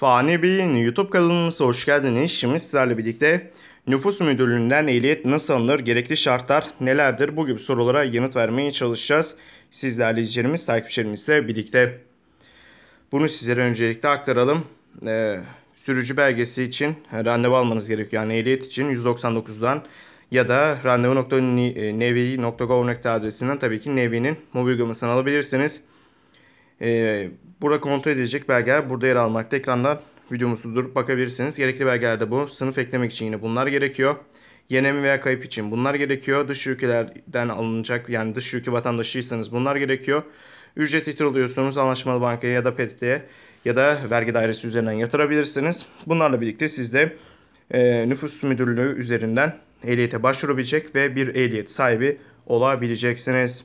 Fani Bey'in YouTube kanalımıza hoş geldiniz. Şimdi sizlerle birlikte nüfus müdürlüğünden ehliyet nasıl alınır, gerekli şartlar nelerdir bu gibi sorulara yanıt vermeye çalışacağız. Sizlerle izleyicilerimiz, takipçilerimizle birlikte. Bunu sizlere öncelikle aktaralım. Ee, sürücü belgesi için randevu almanız gerekiyor. Yani ehliyet için 199'dan ya da randevu.nevi.gov.tr adresinden tabii ki Nevi'nin mobil uygulamasını alabilirsiniz. Ee, Burada kontrol edilecek belgeler burada yer almakta. Ekrandan videomuzu durup bakabilirsiniz. Gerekli belgelerde bu. Sınıf eklemek için yine bunlar gerekiyor. Yenemi veya kayıp için bunlar gerekiyor. Dış ülkelerden alınacak yani dış ülke vatandaşıysanız bunlar gerekiyor. Ücret yatırılıyorsunuz anlaşmalı bankaya ya da PTT'ye ya da vergi dairesi üzerinden yatırabilirsiniz. Bunlarla birlikte siz de e, nüfus müdürlüğü üzerinden ehliyete başvurabilecek ve bir ehliyet sahibi olabileceksiniz.